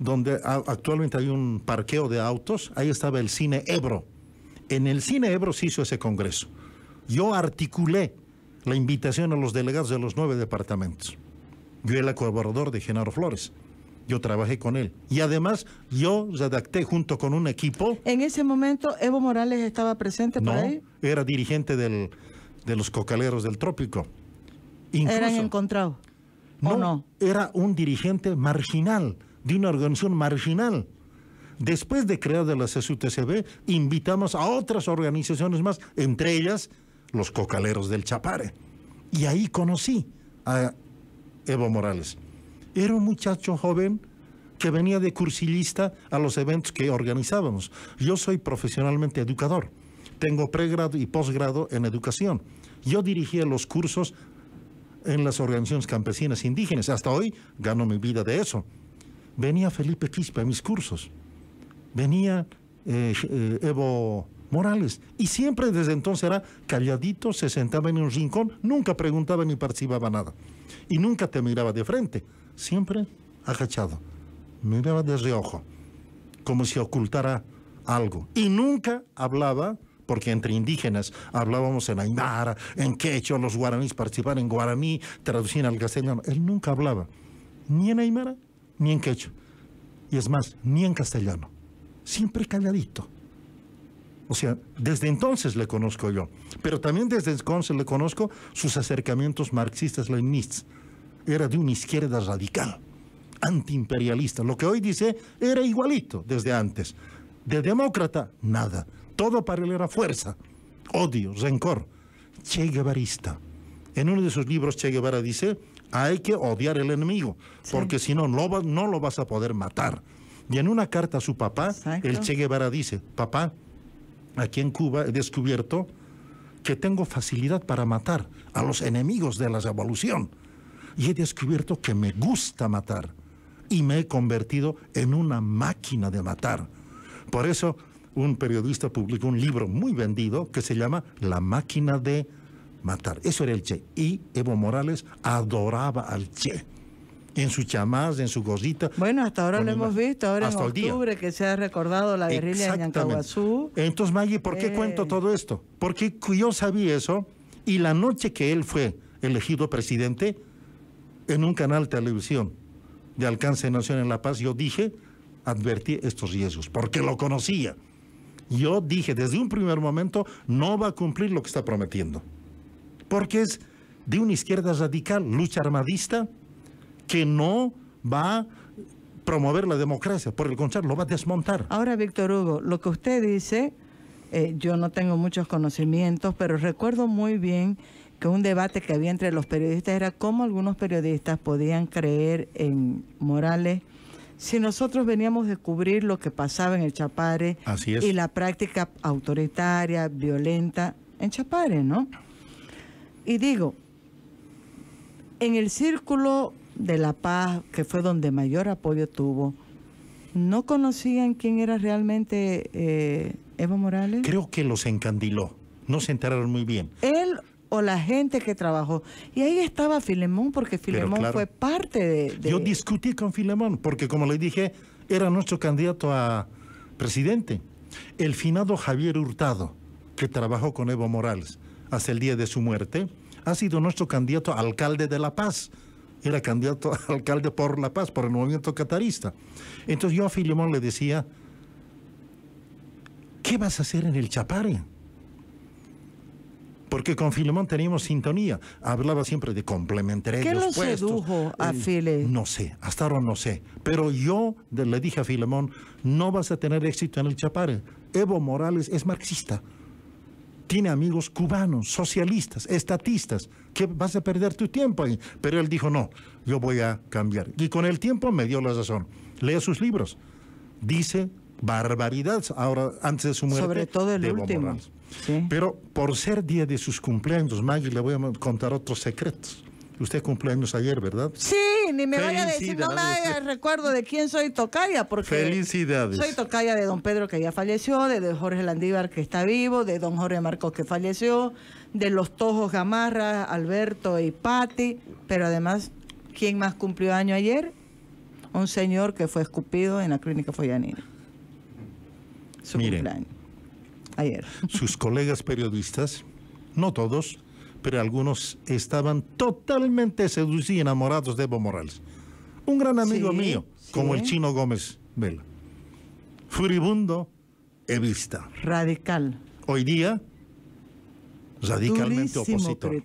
donde actualmente hay un parqueo de autos, ahí estaba el cine Ebro. En el cine Ebro se hizo ese congreso. Yo articulé la invitación a los delegados de los nueve departamentos. Yo era colaborador de Genaro Flores. Yo trabajé con él. Y además, yo redacté junto con un equipo. ¿En ese momento Evo Morales estaba presente por ahí? Era dirigente del, de los cocaleros del trópico. ¿Eran encontrados? No, no, era un dirigente marginal de una organización marginal. Después de crear la CSUTCB, invitamos a otras organizaciones más, entre ellas los cocaleros del Chapare. Y ahí conocí a Evo Morales. Era un muchacho joven que venía de cursillista a los eventos que organizábamos. Yo soy profesionalmente educador. Tengo pregrado y posgrado en educación. Yo dirigía los cursos en las organizaciones campesinas e indígenas. Hasta hoy gano mi vida de eso venía Felipe Quispe a mis cursos, venía eh, eh, Evo Morales, y siempre desde entonces era calladito, se sentaba en un rincón, nunca preguntaba ni participaba nada, y nunca te miraba de frente, siempre agachado, miraba desde ojo, como si ocultara algo, y nunca hablaba porque entre indígenas hablábamos en Aymara, en Quechua, los guaraníes participaban en guaraní, traducían al castellano. Él nunca hablaba, ni en Aymara ni en quechua. Y es más, ni en castellano. Siempre calladito. O sea, desde entonces le conozco yo. Pero también desde entonces le conozco sus acercamientos marxistas-leninistas. Era de una izquierda radical, antiimperialista. Lo que hoy dice era igualito desde antes. De demócrata, nada. Todo para él era fuerza, odio, rencor. Che guevara En uno de sus libros, Che Guevara dice hay que odiar el enemigo, porque si no, no, no lo vas a poder matar. Y en una carta a su papá, el Che Guevara dice, papá, aquí en Cuba he descubierto que tengo facilidad para matar a los enemigos de la revolución. Y he descubierto que me gusta matar. Y me he convertido en una máquina de matar. Por eso, un periodista publicó un libro muy vendido que se llama La máquina de matar matar. Eso era el Che. Y Evo Morales adoraba al Che. En su chamás, en su gorrita Bueno, hasta ahora lo hemos visto, ahora en octubre que se ha recordado la guerrilla de Entonces, Maggie, ¿por qué cuento eh. todo esto? Porque yo sabía eso y la noche que él fue elegido presidente, en un canal de televisión de alcance Nación en La Paz, yo dije, advertí estos riesgos, porque lo conocía. Yo dije desde un primer momento, no va a cumplir lo que está prometiendo porque es de una izquierda radical, lucha armadista, que no va a promover la democracia, por el contrario, lo va a desmontar. Ahora, Víctor Hugo, lo que usted dice, eh, yo no tengo muchos conocimientos, pero recuerdo muy bien que un debate que había entre los periodistas era cómo algunos periodistas podían creer en Morales si nosotros veníamos a descubrir lo que pasaba en el Chapare y la práctica autoritaria, violenta en Chapare, ¿no? Y digo, en el círculo de la paz, que fue donde mayor apoyo tuvo, ¿no conocían quién era realmente eh, Evo Morales? Creo que los encandiló, no se enteraron muy bien. Él o la gente que trabajó. Y ahí estaba Filemón, porque Filemón fue parte de, de, Yo discutí con Filemón, porque como le dije, era nuestro candidato a presidente. El finado Javier Hurtado, que trabajó con Evo Morales hasta el día de su muerte, ha sido nuestro candidato alcalde de La Paz. Era candidato alcalde por La Paz, por el movimiento catarista. Entonces yo a Filemón le decía, ¿qué vas a hacer en el Chapare? Porque con Filemón teníamos sintonía. Hablaba siempre de complementarios. ¿Qué lo sedujo a eh, Filemón? No sé, hasta ahora no sé. Pero yo le dije a Filemón, no vas a tener éxito en el Chapare. Evo Morales es marxista tiene amigos cubanos, socialistas, estatistas, que vas a perder tu tiempo ahí. Pero él dijo, no, yo voy a cambiar. Y con el tiempo me dio la razón. Lea sus libros. Dice barbaridad ahora antes de su muerte. Sobre todo el último. Pero por ser día de sus cumpleaños, Maggie, le voy a contar otros secretos. Usted cumpleaños ayer, ¿verdad? Sí ni me vaya a decir, no me recuerdo de quién soy tocaya, porque Felicidades. soy tocaya de don Pedro que ya falleció, de, Jorge Landívar que está vivo, de don Jorge Marcos que falleció, de los Tojos Gamarra, Alberto y Patti, pero además, ¿quién más cumplió año ayer? Un señor que fue escupido en la clínica Follanina. Su cumpleaños. Ayer. Sus colegas periodistas, no todos, pero algunos estaban totalmente seducidos y enamorados de Evo Morales. Un gran amigo mío, como el chino Gómez Vela. Furibundo, evista. Radical. Hoy día, radicalmente opositor.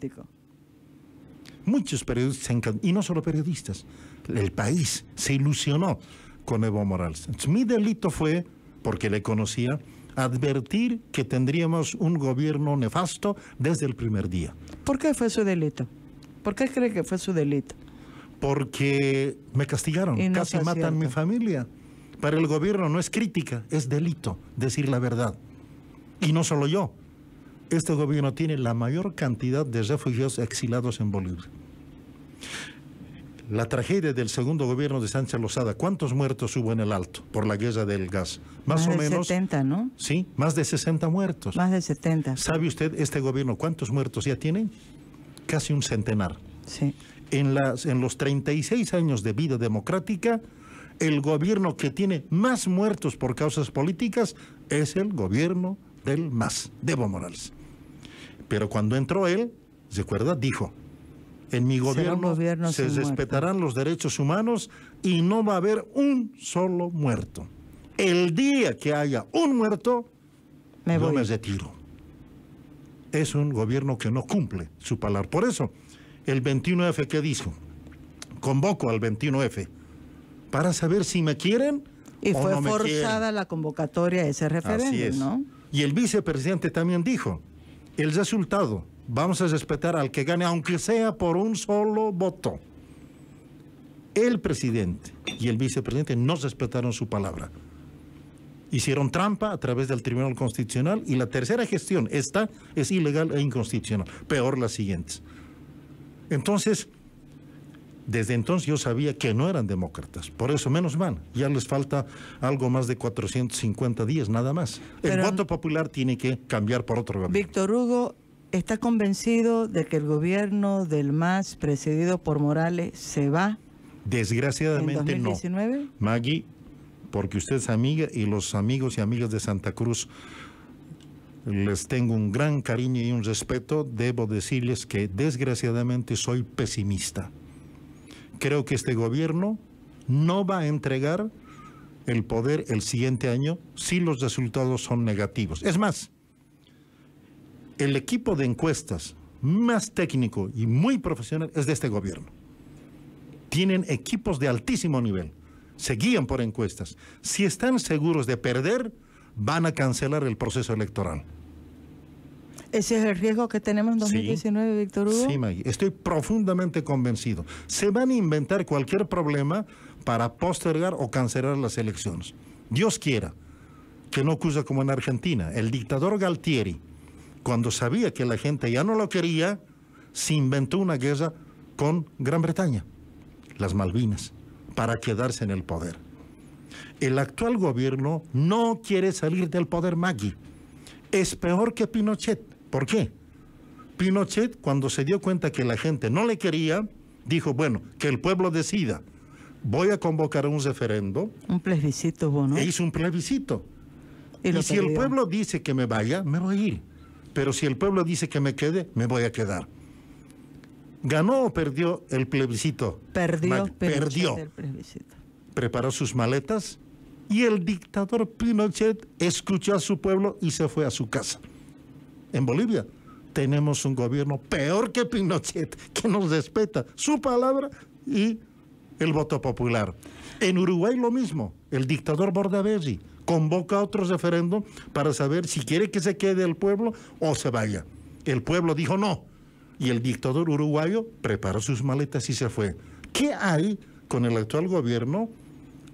Muchos periodistas, y no solo periodistas, el país se ilusionó con Evo Morales. mi delito fue, porque le conocía, advertir que tendríamos un gobierno nefasto desde el primer día. ¿Por qué fue su delito? ¿Por qué cree que fue su delito? Porque me castigaron, casi matan mi familia. Para el gobierno no es crítica, es delito decir la verdad. Y no solo yo. Este gobierno tiene la mayor cantidad de refugiados exilados en Bolivia la tragedia del segundo gobierno de Sánchez Lozada, ¿cuántos muertos hubo en el Alto por la guerra del gas? Más, más o de menos. 70, ¿no? Sí, más de 60 muertos. Más de 70. ¿Sabe usted este gobierno cuántos muertos ya tiene? Casi un centenar. Sí. En, en los 36 años de vida democrática, el gobierno que tiene más muertos por causas políticas es el gobierno del MAS, de Evo Morales. Pero cuando entró él, ...¿se acuerda?, dijo, en mi gobierno, se respetarán los derechos humanos y no va a haber un solo muerto. El día que haya un muerto, me yo me retiro. Es un gobierno que no cumple su palabra. Por eso, el 21F que dijo, convoco al 21F para saber si me quieren y o fue forzada la convocatoria a ese referéndum, ¿no? Y el vicepresidente también dijo, el resultado Vamos a respetar al que gane, aunque sea por un solo voto. El presidente y el vicepresidente no respetaron su palabra. Hicieron trampa a través del Tribunal Constitucional y la tercera gestión, esta, es ilegal e inconstitucional. Peor las siguientes. Entonces, desde entonces yo sabía que no eran demócratas. Por eso, menos mal, ya les falta algo más de 450 días, nada más. el voto popular tiene que cambiar por otro gobierno. Víctor Hugo, está convencido de que el gobierno del MAS, precedido por Morales, se va? Desgraciadamente ¿En 2019? no. Maggie, porque usted es amiga y los amigos y amigas de Santa Cruz les tengo un gran cariño y un respeto, debo decirles que desgraciadamente soy pesimista. Creo que este gobierno no va a entregar el poder el siguiente año si los resultados son negativos. Es más, el equipo de encuestas más técnico y muy profesional es de este gobierno. Tienen equipos de altísimo nivel, se guían por encuestas. Si están seguros de perder, van a cancelar el proceso electoral. Ese es el riesgo que tenemos en 2019, Víctor Hugo. Sí, estoy profundamente convencido. Se van a inventar cualquier problema para postergar o cancelar las elecciones. Dios quiera que no ocurra como en Argentina. El dictador Galtieri, cuando sabía que la gente ya no lo quería, se inventó una guerra con Gran Bretaña, las Malvinas, para quedarse en el poder. El actual gobierno no quiere salir del poder Maggi. Es peor que Pinochet. ¿Por qué? Pinochet, cuando se dio cuenta que la gente no le quería, dijo, bueno, que el pueblo decida. Voy a convocar un referendo. Un plebiscito, ¿no? E hizo un plebiscito. Y, si el pueblo dice que me vaya, me voy a ir pero si el pueblo dice que me quede, me voy a quedar. ¿Ganó o perdió el plebiscito? Perdió. perdió. Preparó sus maletas y el dictador Pinochet escuchó a su pueblo y se fue a su casa. En Bolivia tenemos un gobierno peor que Pinochet, que nos respeta su palabra y el voto popular. En Uruguay lo mismo, el dictador Bordaberry convoca otro referéndum para saber si quiere que se quede el pueblo o se vaya. El pueblo dijo no y el dictador uruguayo preparó sus maletas y se fue. ¿Qué hay con el actual gobierno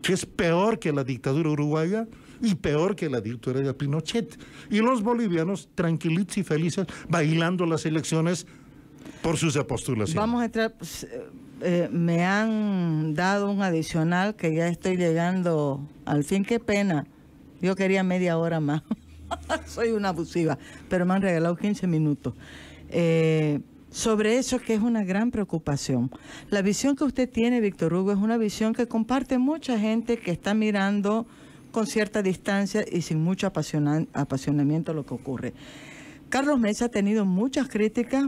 que es peor que la dictadura uruguaya y peor que la dictadura de Pinochet? Y los bolivianos tranquilitos y felices bailando las elecciones por sus apostulaciones. Vamos a entrar, pues, eh, eh, me han dado un adicional que ya estoy llegando al fin, qué pena. Yo quería media hora más. Soy una abusiva, pero me han regalado 15 minutos. Eh, sobre eso que es una gran preocupación. La visión que usted tiene, Víctor Hugo, es una visión que comparte mucha gente que está mirando con cierta distancia y sin mucho apasionamiento lo que ocurre. Carlos Mesa ha tenido muchas críticas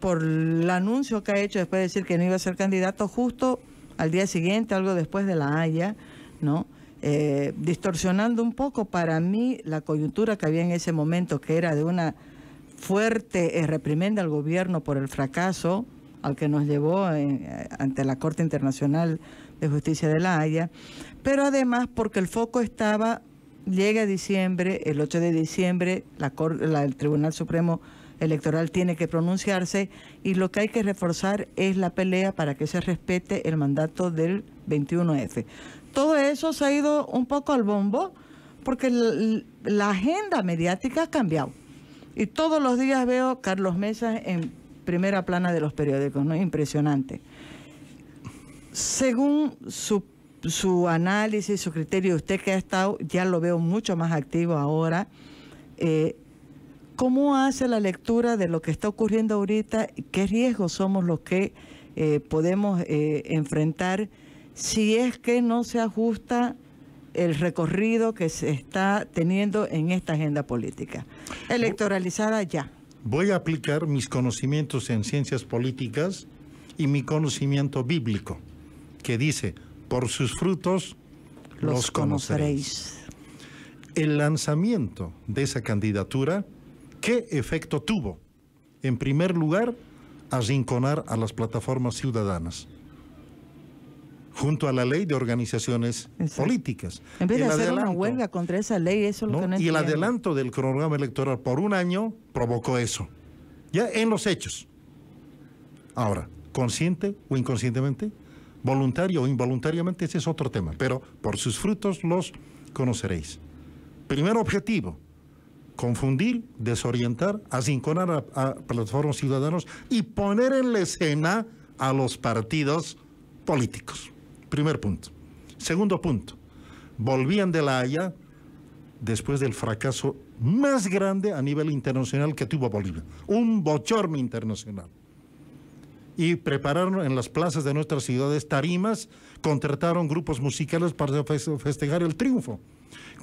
por el anuncio que ha hecho después de decir que no iba a ser candidato justo al día siguiente, algo después de la Haya, ¿no? Eh, distorsionando un poco para mí la coyuntura que había en ese momento, que era de una fuerte eh, reprimenda al gobierno por el fracaso al que nos llevó eh, ante la Corte Internacional de Justicia de la Haya, pero además porque el foco estaba, llega diciembre, el 8 de diciembre, la, el Tribunal Supremo Electoral tiene que pronunciarse y lo que hay que reforzar es la pelea para que se respete el mandato del 21F todo eso se ha ido un poco al bombo porque la agenda mediática ha cambiado. Y todos los días veo Carlos Mesa en primera plana de los periódicos, ¿no? Impresionante. Según su, análisis, su criterio, usted que ha estado, ya lo veo mucho más activo ahora, eh, ¿cómo hace la lectura de lo que está ocurriendo ahorita? ¿Qué riesgos somos los que eh, podemos eh, enfrentar? si es que no se ajusta el recorrido que se está teniendo en esta agenda política. Electoralizada ya. Voy a aplicar mis conocimientos en ciencias políticas y mi conocimiento bíblico, que dice, por sus frutos los, conoceréis. conoceréis. El lanzamiento de esa candidatura, ¿qué efecto tuvo? En primer lugar, arrinconar a las plataformas ciudadanas junto a la ley de organizaciones políticas. En vez de hacer una huelga contra esa ley, eso lo Y el adelanto del cronograma electoral por un año provocó eso. Ya en los hechos. Ahora, consciente o inconscientemente, voluntario o involuntariamente, ese es otro tema, pero por sus frutos los conoceréis. Primer objetivo, confundir, desorientar, asinconar a, a plataformas ciudadanos y poner en la escena a los partidos políticos. Primer punto. Segundo punto. Volvían de La Haya después del fracaso más grande a nivel internacional que tuvo Bolivia. Un bochorno internacional. Y prepararon en las plazas de nuestras ciudades tarimas, contrataron grupos musicales para festejar el triunfo.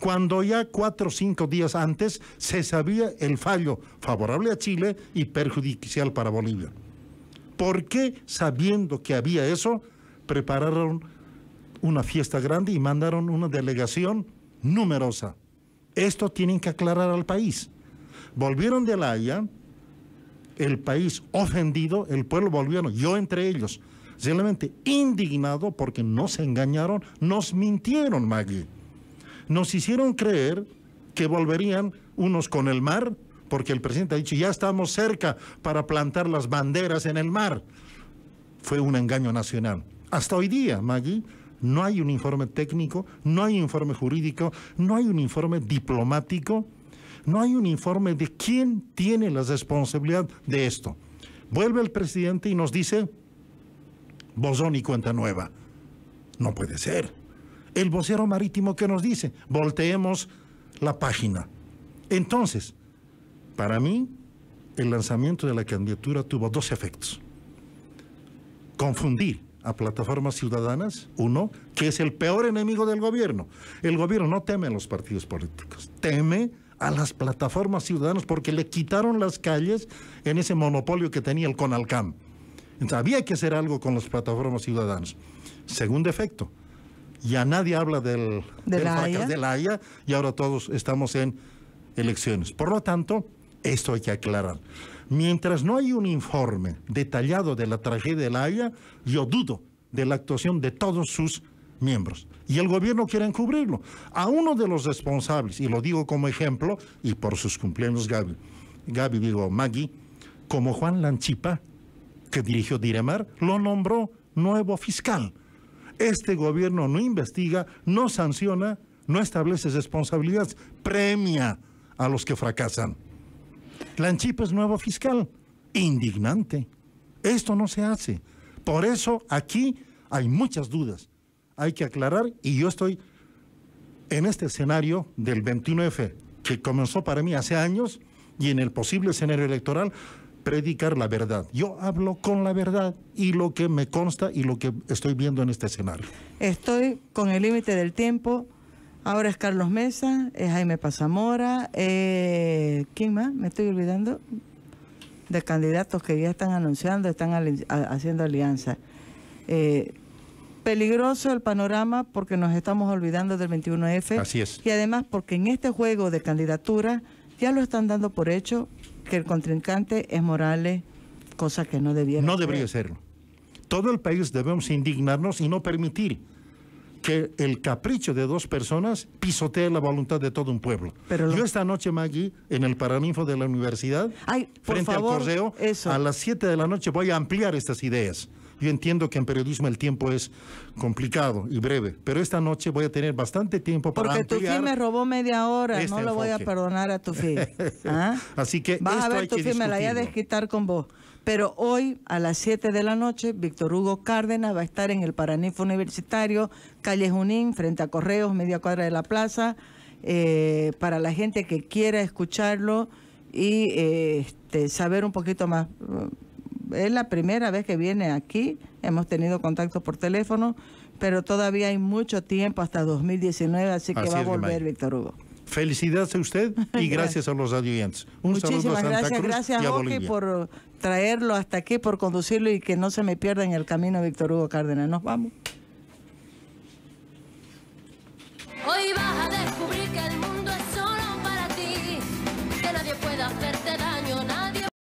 Cuando ya cuatro o cinco días antes se sabía el fallo favorable a Chile y perjudicial para Bolivia. ¿Por qué, sabiendo que había eso, prepararon una fiesta grande y mandaron una delegación numerosa. Esto tienen que aclarar al país. Volvieron de La Haya, el país ofendido, el pueblo boliviano, yo entre ellos, realmente indignado porque nos engañaron, nos mintieron, Maggie. Nos hicieron creer que volverían unos con el mar, porque el presidente ha dicho, ya estamos cerca para plantar las banderas en el mar. Fue un engaño nacional. Hasta hoy día, Maggie, no hay un informe técnico, no hay un informe jurídico, no hay un informe diplomático, no hay un informe de quién tiene la responsabilidad de esto. Vuelve el presidente y nos dice, bosón y cuenta nueva. No puede ser. El vocero marítimo que nos dice, volteemos la página. Entonces, para mí, el lanzamiento de la candidatura tuvo dos efectos. Confundir a plataformas ciudadanas, uno, que es el peor enemigo del gobierno. El gobierno no teme a los partidos políticos, teme a las plataformas ciudadanas porque le quitaron las calles en ese monopolio que tenía el CONALCAM. Entonces había que hacer algo con las plataformas ciudadanas. Según defecto, ya nadie habla del, ¿De, Haya y ahora todos estamos en elecciones. Por lo tanto, esto hay que aclarar. Mientras no hay un informe detallado de la tragedia de La Haya, yo dudo de la actuación de todos sus miembros. Y el gobierno quiere encubrirlo. A uno de los responsables, y lo digo como ejemplo, y por sus cumpleaños Gaby, Gaby digo Maggie, como Juan Lanchipa, que dirigió Diremar, lo nombró nuevo fiscal. Este gobierno no investiga, no sanciona, no establece responsabilidades, premia a los que fracasan. Tlanchipa es nuevo fiscal. Indignante. Esto no se hace. Por eso aquí hay muchas dudas. Hay que aclarar y yo estoy en este escenario del 21F, que comenzó para mí hace años, y en el posible escenario electoral, predicar la verdad. Yo hablo con la verdad y lo que me consta y lo que estoy viendo en este escenario. Estoy con el límite del tiempo. Ahora es Carlos Mesa, es Jaime Pasamora, eh, ¿quién más? Me estoy olvidando de candidatos que ya están anunciando, están haciendo alianzas. Eh, peligroso el panorama porque nos estamos olvidando del 21F. Así es. Y además porque en este juego de candidatura ya lo están dando por hecho que el contrincante es Morales, cosa que no debiera No debería serlo. Todo el país debemos indignarnos y no permitir que el capricho de dos personas pisotea la voluntad de todo un pueblo. Yo esta noche, Maggie, en el Paraninfo de la universidad, frente favor, al correo, a las 7 de la noche voy a ampliar estas ideas. Yo entiendo que en periodismo el tiempo es complicado y breve, pero esta noche voy a tener bastante tiempo para Porque tu fin me robó media hora, este no lo voy a perdonar a tu fin. ¿ah? Así que vas a ver tu fin, me la voy a desquitar con vos. Pero hoy a las 7 de la noche, Víctor Hugo Cárdenas va a estar en el Paraninfo Universitario, calle Junín, frente a Correos, media cuadra de la plaza, eh, para la gente que quiera escucharlo y este, saber un poquito más. Es la primera vez que viene aquí, hemos tenido contacto por teléfono, pero todavía hay mucho tiempo hasta 2019, así que va a volver Víctor Hugo. Felicidades a usted y gracias a los adiantes. Un Muchísimas saludo a Santa gracias, gracias, y Jorge, por traerlo hasta aquí, por conducirlo y que no se me pierda en el camino Víctor Hugo Cárdenas. Nos vamos. Hoy